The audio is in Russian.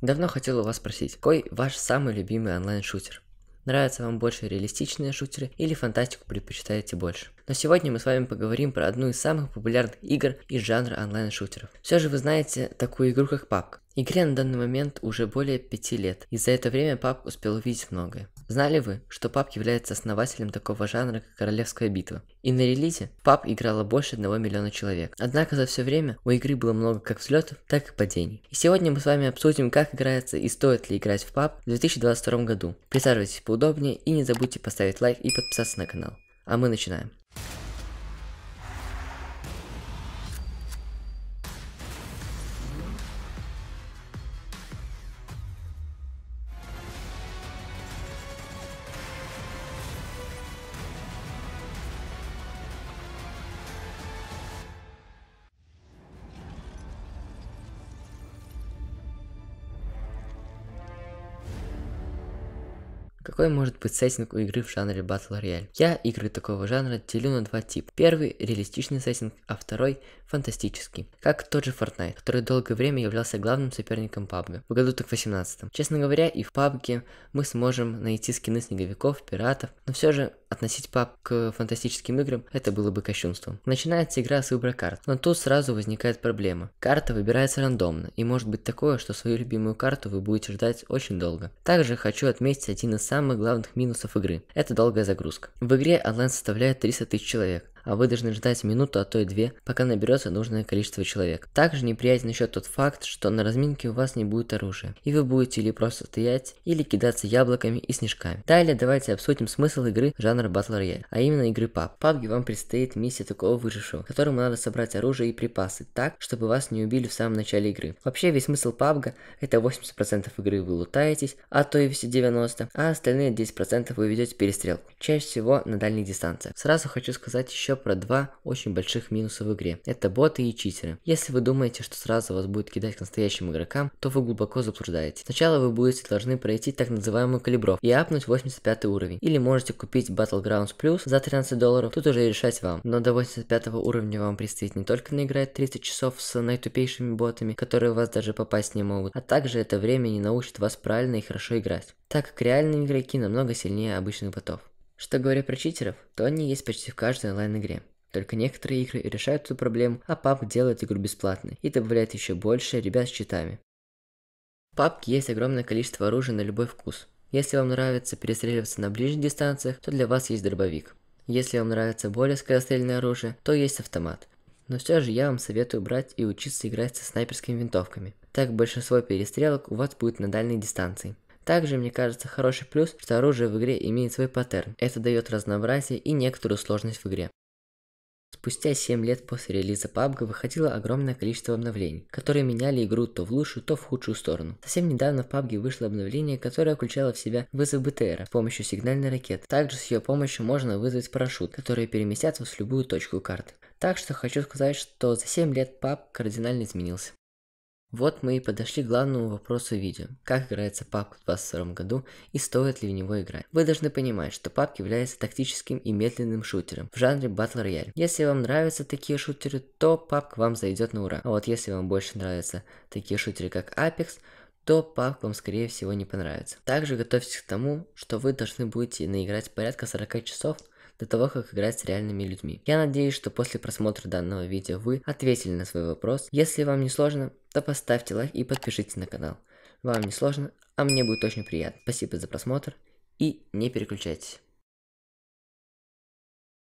Давно хотел у вас спросить, какой ваш самый любимый онлайн-шутер? Нравятся вам больше реалистичные шутеры или фантастику предпочитаете больше? Но сегодня мы с вами поговорим про одну из самых популярных игр из жанра онлайн-шутеров. Все же вы знаете такую игру как PUBG. Игре на данный момент уже более пяти лет, и за это время Пап успел увидеть многое. Знали вы, что Пап является основателем такого жанра, как Королевская битва? И на релизе Пап играло больше 1 миллиона человек. Однако за все время у игры было много как взлетов, так и падений. И сегодня мы с вами обсудим, как играется и стоит ли играть в Пап в 2022 году. Присаживайтесь поудобнее и не забудьте поставить лайк и подписаться на канал. А мы начинаем. Какой может быть сеттинг у игры в жанре Battle Royale? Я игры такого жанра делю на два типа. Первый – реалистичный сеттинг, а второй – фантастический. Как тот же Fortnite, который долгое время являлся главным соперником PUBG. В году так 18 Честно говоря, и в PUBG мы сможем найти скины снеговиков, пиратов, но все же относить пап к фантастическим играм это было бы кощунством. Начинается игра с выбора карт, но тут сразу возникает проблема. Карта выбирается рандомно, и может быть такое, что свою любимую карту вы будете ждать очень долго. Также хочу отметить один из самых главных минусов игры – это долгая загрузка. В игре онлайн составляет 300 тысяч человек, а вы должны ждать минуту, а то и две, пока наберется нужное количество человек. Также неприятен еще тот факт, что на разминке у вас не будет оружия, и вы будете или просто стоять, или кидаться яблоками и снежками. Далее давайте обсудим смысл игры жанра Battle Royale, а именно игры PUBG. PUBG вам предстоит миссия такого выжившего, которому надо собрать оружие и припасы так, чтобы вас не убили в самом начале игры. Вообще весь смысл PUBG это 80% игры вы лутаетесь, а то и все 90, а остальные 10% вы ведете перестрелку, чаще всего на дальних дистанциях. Сразу хочу сказать еще про два очень больших минуса в игре. Это боты и читеры. Если вы думаете, что сразу вас будет кидать к настоящим игрокам, то вы глубоко заблуждаете. Сначала вы будете должны пройти так называемую калибровку и апнуть 85 уровень. Или можете купить Battlegrounds Plus за 13 долларов, тут уже решать вам. Но до 85 уровня вам предстоит не только наиграть 30 часов с наитупейшими ботами, которые у вас даже попасть не могут, а также это время не научит вас правильно и хорошо играть, так как реальные игроки намного сильнее обычных ботов. Что говоря про читеров, то они есть почти в каждой онлайн-игре. Только некоторые игры решают эту проблему, а PUBG делает игру бесплатной и добавляет еще больше ребят с читами. В PUBG есть огромное количество оружия на любой вкус. Если вам нравится перестреливаться на ближних дистанциях, то для вас есть дробовик. Если вам нравится более скорострельное оружие, то есть автомат. Но все же я вам советую брать и учиться играть со снайперскими винтовками. Так большинство перестрелок у вас будет на дальней дистанции. Также, мне кажется, хороший плюс, что оружие в игре имеет свой паттерн. Это дает разнообразие и некоторую сложность в игре. Спустя 7 лет после релиза PUBG выходило огромное количество обновлений, которые меняли игру то в лучшую, то в худшую сторону. Совсем недавно в PUBG вышло обновление, которое включало в себя вызов БТР с помощью сигнальной ракеты. Также с ее помощью можно вызвать парашют, который переместятся в любую точку карты. Так что хочу сказать, что за 7 лет PUBG кардинально изменился. Вот мы и подошли к главному вопросу видео. Как играется PUBG в 2022 году и стоит ли в него играть? Вы должны понимать, что PUBG является тактическим и медленным шутером в жанре Battle Royale. Если вам нравятся такие шутеры, то PUBG вам зайдет на ура. А вот если вам больше нравятся такие шутеры как Apex, то пак вам скорее всего не понравится. Также готовьтесь к тому, что вы должны будете наиграть порядка 40 часов до того, как играть с реальными людьми. Я надеюсь, что после просмотра данного видео вы ответили на свой вопрос. Если вам не сложно, то поставьте лайк и подпишитесь на канал. Вам не сложно, а мне будет очень приятно. Спасибо за просмотр и не переключайтесь.